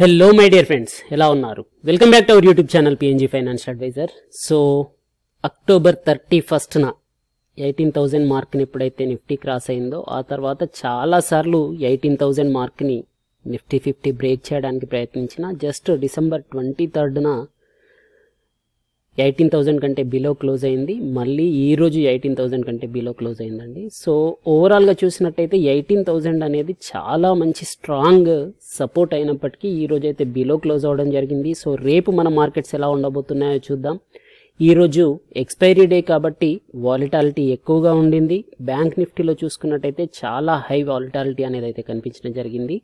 hello my dear friends ఎలా ఉన్నారు welcome back to our YouTube channel PNG financial adviser so October thirty ఫస్ట్న eighteen thousand మార్క్ని ఎప్పుడైతే Nifty cross అయిందో ఆ తర్వాత చాలాసార్లు ఎయిటీన్ థౌజండ్ మార్క్ని నిఫ్టీ ఫిఫ్టీ బ్రేక్ చేయడానికి ప్రయత్నించిన జస్ట్ డిసెంబర్ ట్వంటీ థర్డ్న ఎయిటీన్ థౌజండ్ కంటే బిలో క్లోజ్ అయింది మళ్ళీ ఈ రోజు ఎయిటీన్ థౌజండ్ కంటే బిలో క్లోజ్ అయిందండి సో ఓవరాల్గా చూసినట్టయితే ఎయిటీన్ థౌజండ్ అనేది చాలా మంచి స్ట్రాంగ్ సపోర్ట్ అయినప్పటికీ ఈ రోజు అయితే బిలో క్లోజ్ అవ్వడం జరిగింది సో రేపు మన మార్కెట్స్ ఎలా ఉండబోతున్నాయో చూద్దాం ఈరోజు ఎక్స్పైరీ డే కాబట్టి వాలిటాలిటీ ఎక్కువగా ఉండింది బ్యాంక్ నిఫ్టీలో చూసుకున్నట్టయితే చాలా హై వాలిటాలిటీ అనేది అయితే కనిపించడం జరిగింది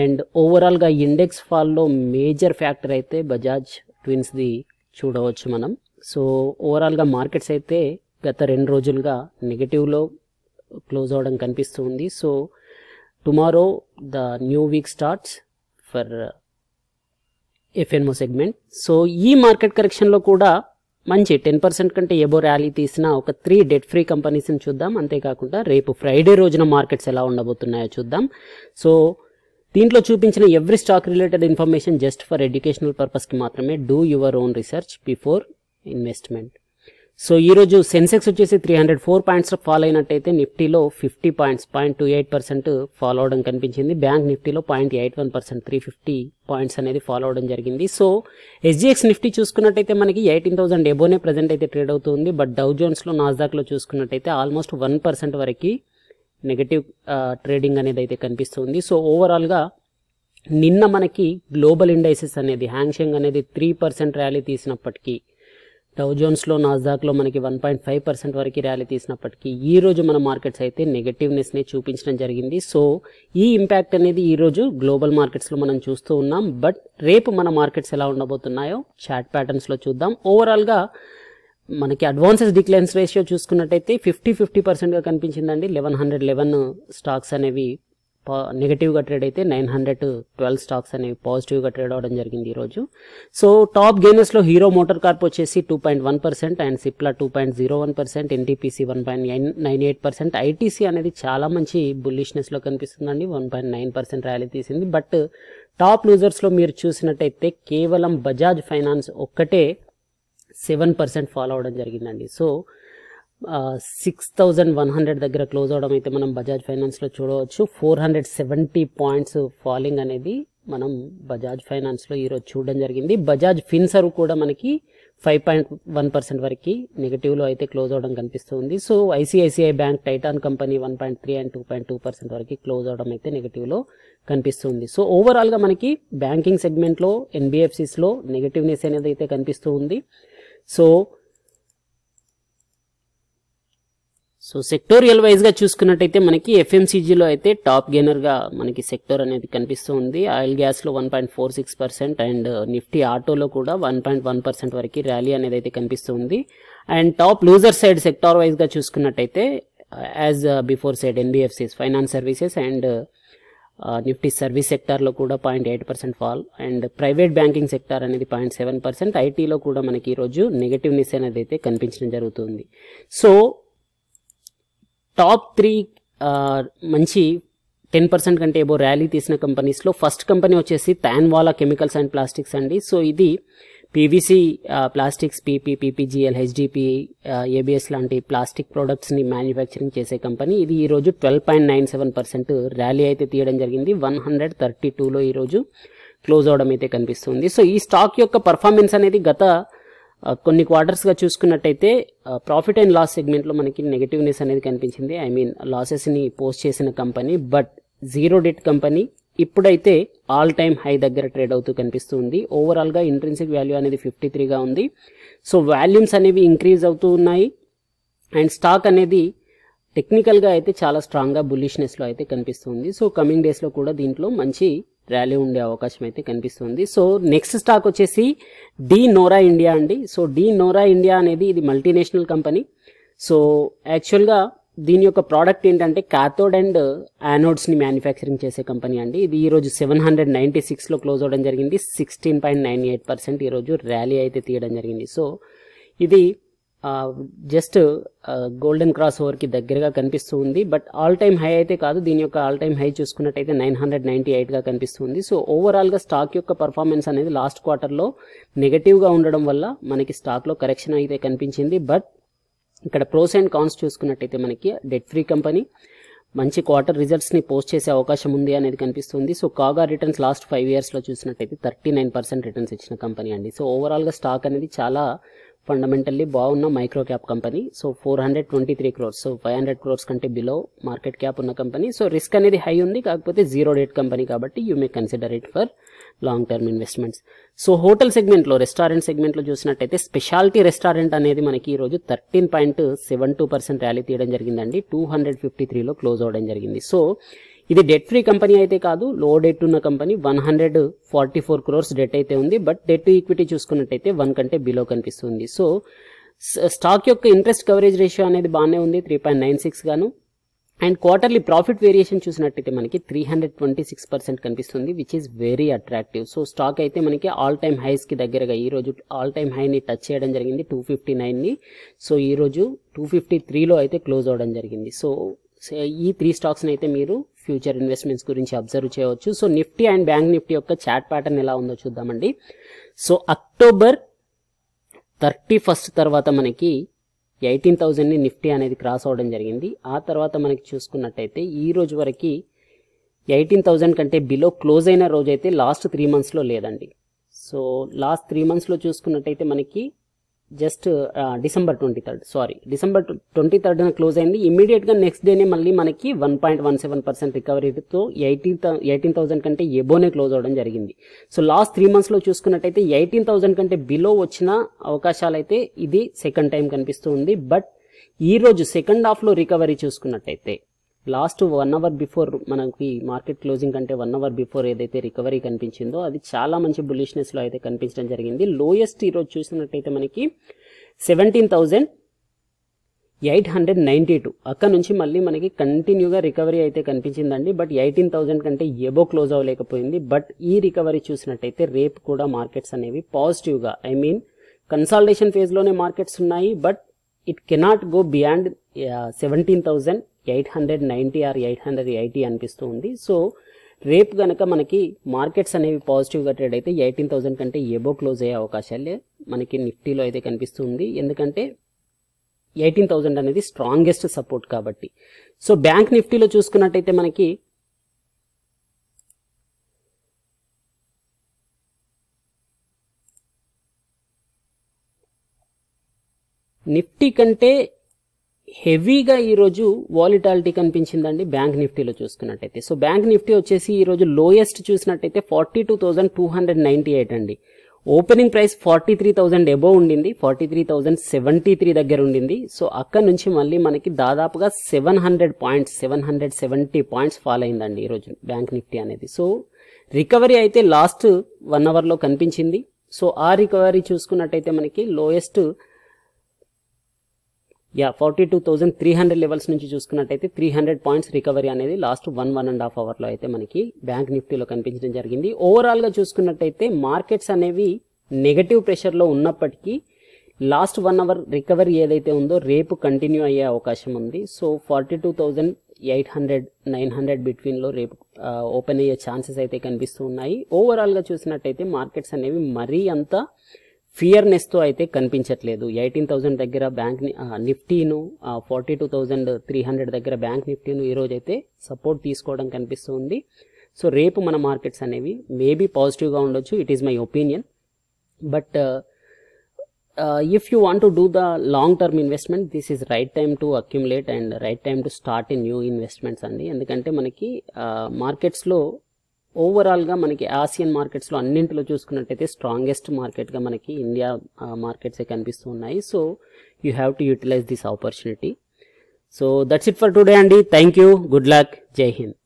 అండ్ ఓవరాల్గా ఇండెక్స్ ఫాల్లో మేజర్ ఫ్యాక్టర్ అయితే బజాజ్ ట్విన్స్ది చూడవచ్చు మనం సో ఓవరాల్గా మార్కెట్స్ అయితే గత రెండు రోజులుగా నెగిటివ్లో క్లోజ్ అవ్వడం కనిపిస్తుంది so tomorrow the new week starts for FNO segment so ఈ మార్కెట్ కరెక్షన్లో కూడా మంచి టెన్ పర్సెంట్ కంటే ఎబో ర్యాలీ తీసిన ఒక త్రీ డెట్ ఫ్రీ కంపెనీస్ని చూద్దాం అంతేకాకుండా రేపు ఫ్రైడే రోజున మార్కెట్స్ ఎలా ఉండబోతున్నాయో చూద్దాం సో దీంట్లో చూపించిన every stock related information just for educational పర్పస్కి మాత్రమే do your own research before investment so ఈరోజు సెన్సెక్స్ వచ్చేసి three hundred four points follow అయినట్టయితే నిఫ్టీలో fifty points point two eight percent follow అవడం కనిపించింది బ్యాంక్ నిఫ్టీలో point eight one percent three fifty points అనేది ఫాలో అవడం జరిగింది సో ఎస్జిఎక్స్ నిఫ్టీ చూసుకున్నట్టయితే మనకి ఎయిటీన్ థౌసండ్ ఎబోనే ప్రజెంట్ అయితే ట్రేడ్ అవుతుంది బట్ డౌ జోన్స్లో నాస్దాక్లో చూసుకున్నట్టయితే ఆల్మోస్ట్ వన్ పర్సెంట్ వరకు నెగటివ్ ట్రేడింగ్ అనేది అయితే కనిపిస్తుంది సో ఓవరాల్గా నిన్న మనకి గ్లోబల్ ఇండైసెస్ అనేది హ్యాంగ్షింగ్ అనేది త్రీ పర్సెంట్ ర్యాలీ తీసినప్పటికీ జోన్స్లో నాస్దాక్లో మనకి వన్ పాయింట్ ఫైవ్ పర్సెంట్ వరకు ర్యాలీ తీసినప్పటికీ ఈరోజు మన మార్కెట్స్ అయితే నెగటివ్నెస్ని చూపించడం జరిగింది సో ఈ ఇంపాక్ట్ అనేది ఈరోజు గ్లోబల్ మార్కెట్స్లో మనం చూస్తూ ఉన్నాం బట్ రేపు మన మార్కెట్స్ ఎలా ఉండబోతున్నాయో చాట్ ప్యాటర్న్స్లో చూద్దాం ఓవరాల్గా మనకి అడ్వాన్సెస్ డిక్లైన్స్ రేషియో చూసుకున్నట్టయితే ఫిఫ్టీ ఫిఫ్టీ పర్సెంట్గా కనిపించిందండి లెవెన్ హండ్రెడ్ లెవెన్ స్టాక్స్ అనేవి నెగిటివ్గా ట్రేడ్ అయితే నైన్ హండ్రెడ్ ట్వెల్వ్ స్టాక్స్ అనేవి పాజిటివ్గా ట్రేడ్ అవ్వడం జరిగింది ఈరోజు సో టాప్ గేనర్స్లో హీరో మోటార్ కార్ప్ వచ్చేసి two point one percent and Cipla two point zero one percent NTPC one point nine nine eight percent ITC అనేది చాలా మంచి బుల్లిష్నెస్లో కనిపిస్తుందండి one point nine percent rally తీసింది బట్ టాప్ లూజర్స్లో మీరు చూసినట్టయితే కేవలం బజాజ్ ఫైనాన్స్ ఒక్కటే సెవెన్ పర్సెంట్ ఫాలో అవడం జరిగిందండి so six thousand one hundred దగ్గర క్లోజ్ అవడం అయితే మనం బజాజ్ ఫైనాన్స్లో చూడవచ్చు four hundred seventy points falling అనేది మనం బజాజ్ ఫైనాన్స్లో ఈరోజు చూడడం జరిగింది బజాజ్ ఫిన్సర్ కూడా మనకి ఫైవ్ పాయింట్ వన్ పర్సెంట్ వరకు నెగిటివ్లో అయితే క్లోజ్ అవడం కనిపిస్తుంది so ICICI bank Titan company one point three and two point two percent వరకు క్లోజ్ అవడం అయితే నెగిటివ్లో కనిపిస్తుంది సో ఓవరాల్గా మనకి బ్యాంకింగ్ సెగ్మెంట్లో ఎన్బిఎఫ్సిస్లో నెగిటివ్నెస్ అనేది అయితే కనిపిస్తూ ఉంది సో సో సెక్టోరియల్ వైజ్గా చూసుకున్నట్టయితే మనకి ఎఫ్ఎంసీజీలో అయితే టాప్ గెయినర్గా మనకి సెక్టర్ అనేది కనిపిస్తూ ఉంది ఆయిల్ గ్యాస్లో one point four six percent and Nifty ఆటోలో కూడా వన్ పాయింట్ వన్ పర్సెంట్ వరకు ర్యాలీ అనేది అయితే కనిపిస్తుంది and top loser side sector వైజ్గా చూసుకున్నట్టయితే as before side NBFCs finance services and Nifty service సెక్టార్లో కూడా point eight percent fall and private banking sector అనేది పాయింట్ సెవెన్ పర్సెంట్ ఐటీలో కూడా మనకి ఈరోజు నెగటివ్నెస్ అనేది అయితే కనిపించడం జరుగుతుంది సో టాప్ త్రీ మంచి టెన్ పర్సెంట్ కంటే ఏవో ర్యాలీ తీసిన కంపెనీస్లో ఫస్ట్ కంపెనీ వచ్చేసి తాన్వాలా కెమికల్స్ అండ్ ప్లాస్టిక్స్ అండి సో ఇది PVC plastics PP PPGL HDP ABS లాంటి ప్లాస్టిక్ ప్రొడక్ట్స్ని మ్యానుఫ్యాక్చరింగ్ చేసే కంపెనీ ఇది ఈరోజు twelve point nine seven percent rally అయితే తీయడం జరిగింది వన్ హండ్రెడ్ థర్టీ టూలో ఈరోజు క్లోజ్ అవడం అయితే కనిపిస్తుంది సో ఈ స్టాక్ యొక్క పర్ఫార్మెన్స్ అనేది గత uh, కొన్ని క్వార్టర్స్గా చూసుకున్నట్టయితే ప్రాఫిట్ అండ్ లాస్ సెగ్మెంట్లో మనకి నెగిటివ్నెస్ అనేది కనిపించింది ఐ మీన్ లాసెస్ని పోస్ట్ చేసిన company but zero debt company ఇప్పుడైతే ఆల్ టైమ్ హై దగ్గర ట్రేడ్ అవుతూ కనిపిస్తుంది ఓవరాల్గా ఇంట్రెన్సిక్ వాల్యూ అనేది ఫిఫ్టీ త్రీగా ఉంది సో వాల్యూమ్స్ అనేవి ఇంక్రీజ్ అవుతూ ఉన్నాయి అండ్ స్టాక్ అనేది టెక్నికల్గా అయితే చాలా స్ట్రాంగ్గా బుల్లిష్నెస్లో అయితే కనిపిస్తుంది సో కమింగ్ డేస్లో కూడా దీంట్లో మంచి ర్యాలీ ఉండే అవకాశం అయితే కనిపిస్తుంది సో నెక్స్ట్ స్టాక్ వచ్చేసి డి నోరా ఇండియా అండి సో డి నోరా ఇండియా అనేది ఇది మల్టీనేషనల్ కంపెనీ సో యాక్చువల్గా దీని యొక్క ప్రోడక్ట్ ఏంటంటే కాథోడ్ అండ్ ని మ్యానుఫ్యాక్చరింగ్ చేసే కంపెనీ అండి ఇది ఈ రోజు సెవెన్ హండ్రెడ్ సిక్స్ సిక్స్లో క్లోజ్ అవ్వడం జరిగింది sixteen point nine eight percent ఈరోజు ర్యాలీ అయితే తీయడం జరిగింది సో ఇది జస్ట్ గోల్డెన్ క్రాస్ ఓవర్కి దగ్గరగా కనిపిస్తూ ఉంది బట్ ఆల్ టైమ్ హై అయితే కాదు దీని యొక్క ఆల్ టైమ్ హై చూసుకున్నట్టయితే నైన్ హండ్రెడ్ నైంటీ ఎయిట్గా కనిపిస్తుంది సో ఓవరాల్గా స్టాక్ యొక్క పర్ఫార్మెన్స్ అనేది లాస్ట్ క్వార్టర్లో నెగటివ్గా ఉండడం వల్ల మనకి స్టాక్లో కరెక్షన్ అయితే కనిపించింది బట్ ఇక్కడ ప్రోస్ అండ్ కాన్స్ చూసుకున్నట్టయితే మనకి డెట్ ఫ్రీ కంపెనీ మంచి క్వార్టర్ రిజల్ట్స్ని పోస్ట్ చేసే అవకాశం ఉంది అనేది కనిపిస్తుంది సో కాగా రిటర్న్స్ లాస్ట్ ఫైవ్ ఇయర్స్లో చూసినట్టయితే థర్టీ నైన్ పర్సెంట్ రిటర్న్స్ ఇచ్చిన కంపెనీ అండి సో ఓవరాల్గా స్టాక్ అనేది చాలా ఫండమెంటల్లీ బాగున్న micro cap company so four hundred twenty three crores so five hundred crores కంటే బిలో మార్కెట్ క్యాప్ ఉన్న కంపెనీ సో రిస్క్ అనేది హై ఉంది కాకపోతే జీరో డేట్ కంపెనీ కాబట్టి you may consider it for long term investments so hotel సెగ్మెంట్లో restaurant సెగ్మెంట్లో చూసినట్టయితే specialty restaurant అనేది మనకి ఈరోజు thirteen point seven two percent rally తీయడం జరిగిందండి టూ హండ్రెడ్ ఫిఫ్టీ త్రీలో క్లోజ్ అవ్వడం జరిగింది సో ఇది డెట్ ఫ్రీ కంపెనీ అయితే కాదు లో డెట్ ఉన్న company one hundred forty four crores debt అయితే ఉంది బట్ డెట్ ఈక్విటీ చూసుకున్నట్టయితే వన్ కంటే బిలో కనిపిస్తుంది సో స్టాక్ యొక్క ఇంట్రెస్ట్ కవరేజ్ రేషియో అనేది బాగానే ఉంది త్రీ పాయింట్ నైన్ సిక్స్ గాను అండ్ క్వార్టర్లీ ప్రాఫిట్ వేరియేషన్ చూసినట్టయితే మనకి three hundred twenty six percent కనిపిస్తుంది which is very attractive so stock అయితే మనకి ఆల్ టైమ్ హైస్కి దగ్గరగా ఈరోజు ఆల్ టైమ్ హైని టచ్ చేయడం జరిగింది టూ ఫిఫ్టీ నైన్ని సో ఈరోజు టూ ఫిఫ్టీ త్రీలో అయితే క్లోజ్ అవడం జరిగింది సో ఈ త్రీ స్టాక్స్ని అయితే మీరు ఫ్యూచర్ ఇన్వెస్ట్మెంట్స్ గురించి అబ్జర్వ్ చేయవచ్చు so Nifty and bank Nifty యొక్క చాట్ ప్యాటర్న్ ఎలా ఉందో చూద్దామండి సో అక్టోబర్ థర్టీ ఫస్ట్ తర్వాత మనకి ఎయిటీన్ థౌజండ్ని నిఫ్టీ అనేది క్రాస్ అవ్వడం జరిగింది ఆ తర్వాత మనకి చూసుకున్నట్టయితే ఈ రోజు వరకు ఎయిటీన్ థౌజండ్ కంటే బిలో క్లోజ్ అయిన రోజు అయితే లాస్ట్ త్రీ మంత్స్లో లేదండి సో లాస్ట్ త్రీ మంత్స్లో చూసుకున్నట్టయితే మనకి just December twenty third sorry December twenty third close అయింది ఇమీడియట్గా నెక్స్ట్ డేనే మళ్ళీ మనకి one point one seven percent రికవరీతో ఎయిటీన్ ఎయిటీన్ థౌసండ్ కంటే ఎబోనే క్లోజ్ అవ్వడం జరిగింది సో లాస్ట్ త్రీ మంత్స్లో చూసుకున్నట్టయితే ఎయిటీన్ థౌసండ్ కంటే బిలో వచ్చిన అవకాశాలు అయితే ఇది సెకండ్ టైం కనిపిస్తూ ఉంది బట్ ఈరోజు సెకండ్ హాఫ్లో రికవరీ చూసుకున్నట్టయితే లాస్ట్ వన్ అవర్ బిఫోర్ మనకి మార్కెట్ క్లోజింగ్ కంటే వన్ అవర్ బిఫోర్ ఏదైతే రికవరీ కనిపించిందో అది చాలా మంచి బులిష్నెస్లో అయితే కనిపించడం జరిగింది లోయెస్ట్ ఈరోజు చూసినట్టయితే మనకి seventeen thousand eight hundred ninety two అక్కడ నుంచి మళ్ళీ మనకి కంటిన్యూగా రికవరీ అయితే కనిపించిందండి బట్ ఎయిటీన్ థౌజండ్ కంటే ఎబో క్లోజ్ అవ్వలేకపోయింది బట్ ఈ రికవరీ చూసినట్టయితే రేపు కూడా మార్కెట్స్ అనేవి పాజిటివ్గా ఐ మీన్ కన్సాల్టేషన్ ఫేజ్లోనే మార్కెట్స్ ఉన్నాయి but it cannot go beyond seventeen thousand eight hundred ninety or eight hundred eighty అనిపిస్తూ ఉంది సో రేపు కనుక మనకి మార్కెట్స్ అనేవి పాజిటివ్గా ట్రేడ్ అయితే ఎయిటీన్ థౌసండ్ కంటే ఎబో క్లోజ్ అయ్యే అవకాశాలే మనకి నిఫ్టీలో అయితే కనిపిస్తుంది ఎందుకంటే ఎయిటీన్ థౌసండ్ అనేది స్ట్రాంగెస్ట్ సపోర్ట్ కాబట్టి సో బ్యాంక్ నిఫ్టీలో చూసుకున్నట్టయితే మనకి నిఫ్టీ కంటే హెవీగా ఈరోజు వాలిటాలిటీ కనిపించిందండి బ్యాంక్ నిఫ్టీలో చూసుకున్నట్టయితే సో బ్యాంక్ నిఫ్టీ వచ్చేసి ఈరోజు లోయెస్ట్ చూసినట్టయితే forty two two hundred eight అండి opening price forty three thousand above ఉండింది forty three thousand seventy three దగ్గర ఉండింది సో అక్కడ నుంచి మళ్ళీ మనకి దాదాపుగా seven hundred points seven hundred seventy points fall అయిందండి ఈరోజు బ్యాంక్ నిఫ్టీ అనేది సో రికవరీ అయితే లాస్ట్ వన్ అవర్లో కనిపించింది సో ఆ రికవరీ చూసుకున్నట్టయితే మనకి లోయెస్ట్ యా forty two thousand three hundred levels నుంచి చూసుకున్నట్టయితే త్రీ హండ్రెడ్ పాయింట్స్ రికవరీ అనేది last one one and half అవర్లో అయితే మనకి బ్యాంక్ నిఫ్టీలో కనిపించడం జరిగింది ఓవరాల్గా చూసుకున్నట్టయితే మార్కెట్స్ అనేవి నెగటివ్ ప్రెషర్లో ఉన్నప్పటికీ లాస్ట్ వన్ అవర్ రికవరీ ఏదైతే ఉందో రేపు కంటిన్యూ అయ్యే అవకాశం ఉంది so forty two thousand eight hundred nine hundred బిట్వీన్లో రేపు ఓపెన్ అయ్యే ఛాన్సెస్ అయితే కనిపిస్తూ ఉన్నాయి ఓవరాల్గా చూసినట్టయితే మార్కెట్స్ అనేవి మరీ అంతా ఫియర్నెస్తో అయితే కనిపించట్లేదు ఎయిటీన్ థౌజండ్ దగ్గర బ్యాంక్ నిఫ్టీను forty two thousand three hundred దగ్గర బ్యాంక్ నిఫ్టీను ఈరోజు అయితే సపోర్ట్ తీసుకోవడం కనిపిస్తుంది సో రేపు మన మార్కెట్స్ అనేవి మేబీ పాజిటివ్గా ఉండొచ్చు it is my opinion but if you want to do the long term investment this is right time to accumulate and right time to start in new investments అండి ఎందుకంటే మనకి మార్కెట్స్లో ఓవరాల్గా మనకి ఆసియన్ మార్కెట్స్లో అన్నింటిలో చూసుకున్నట్టయితే స్ట్రాంగెస్ట్ మార్కెట్గా మనకి ఇండియా మార్కెట్సే కనిపిస్తూ ఉన్నాయి so you have to utilize this opportunity so that's it for today అండి thank you good luck Jai Hind